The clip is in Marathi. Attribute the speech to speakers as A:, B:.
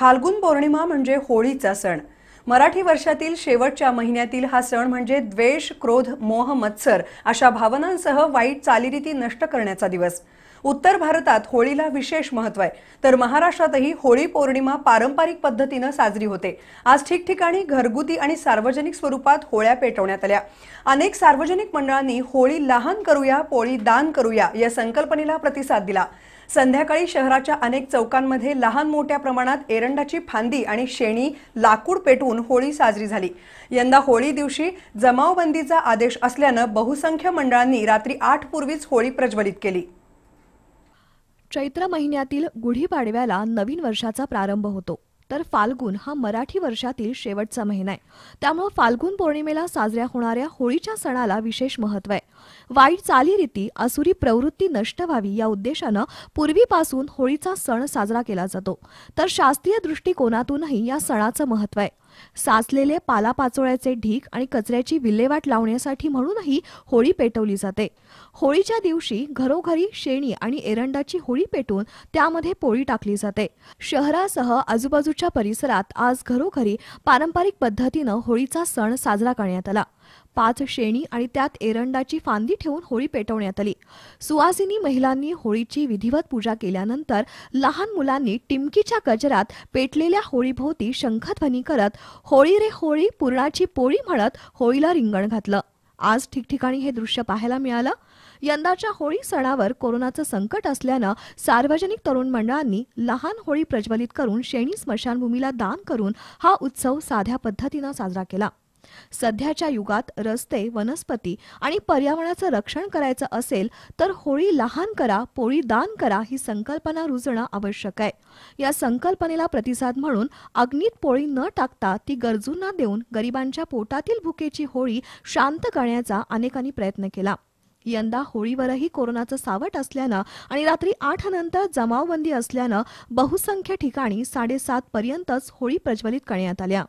A: फाल्गुन पौर्णिमा म्हणजे होळीचा सण मराठी वर्षातील शेवटच्या महिन्यातील हा सण म्हणजे द्वेष क्रोध मोह मत्सर अशा भावनांसह वाईट चालीरीती नष्ट करण्याचा दिवस उत्तर भारतात होळीला विशेष महत्व आहे तर महाराष्ट्रातही होळी पौर्णिमा पारंपरिक पद्धतीनं साजरी होते आज ठिकठिकाणी घरगुती आणि सार्वजनिक स्वरूपात होळ्या पेटवण्यात आल्या अनेक सार्वजनिक मंडळांनी होळी लहान करूया पोळी दान करूया या संकल्पनेला प्रतिसाद दिला संध्याकाळी शहराच्या अनेक चौकांमध्ये लहान मोठ्या प्रमाणात एरंडाची फांदी आणि शेणी लाकूड पेटवून होळी साजरी झाली यंदा होळी दिवशी जमावबंदीचा आदेश असल्यानं बहुसंख्य मंडळांनी रात्री आठ पूर्वीच होळी प्रज्वलित केली
B: चैत्र महिन्यातील गुढीपाडव्याला नवीन वर्षाचा प्रारंभ होतो तर फाल्गुन हा मराठी वर्षातील शेवटचा महिना आहे त्यामुळे फाल्गुन पौर्णिमेला साजऱ्या होणाऱ्या होळीच्या सणाला विशेष महत्व आहे वाईट चालीरीती असुरी प्रवृत्ती नष्ट व्हावी या उद्देशानं पूर्वीपासून होळीचा सण साजरा केला जातो तर शास्त्रीय दृष्टिकोनातूनही या सणाचं महत्व आहे साचलेले पालापाचोळ्याचे ढीक आणि कचऱ्याची विल्हेवाट लावण्यासाठी म्हणूनही होळी पेटवली जाते होळीच्या दिवशी घरोघरी शेणी आणि एरंडाची होळी पेटून त्यामध्ये पोळी टाकली जाते शहरासह आजूबाजूच्या परिसरात आज घरोघरी पारंपरिक पद्धतीनं होळीचा सण साजरा करण्यात आला पाच शेणी आणि त्यात एरंडाची फांदी ठेवून होळी पेटवण्यात आली सुवासिनी महिलांनी होळीची विधिवत पूजा केल्यानंतर लहान मुलांनी टिमकीच्या गजरात पेटलेल्या होळीभोवती शंखध्वनी करत होळी रे होळी पुरणाची पोळी म्हणत होळीला रिंगण घातलं आज ठिकठिकाणी हे दृश्य पाहायला मिळालं यंदाच्या होळी सणावर कोरोनाचं संकट असल्यानं सार्वजनिक तरुण मंडळांनी लहान होळी प्रज्वलित करून शेणी स्मशानभूमीला दान करून हा उत्सव साध्या पद्धतीनं साजरा केला सध्याच्या युगात रस्ते वनस्पती आणि पर्यावरणाचं रक्षण करायचं असेल तर होळी लहान करा पोळी दान करा ही संकल्पना रुजणं आवश्यक आहे या संकल्पनेला प्रतिसाद म्हणून अग्नीत पोळी न टाकता ती गरजूंना देऊन गरिबांच्या पोटातील भुकेची होळी शांत करण्याचा अनेकांनी प्रयत्न केला यंदा होळीवरही कोरोनाचं सावट असल्यानं आणि रात्री आठ नंतर जमावबंदी असल्यानं बहुसंख्य ठिकाणी साडेसात पर्यंतच होळी प्रज्वलित करण्यात आल्या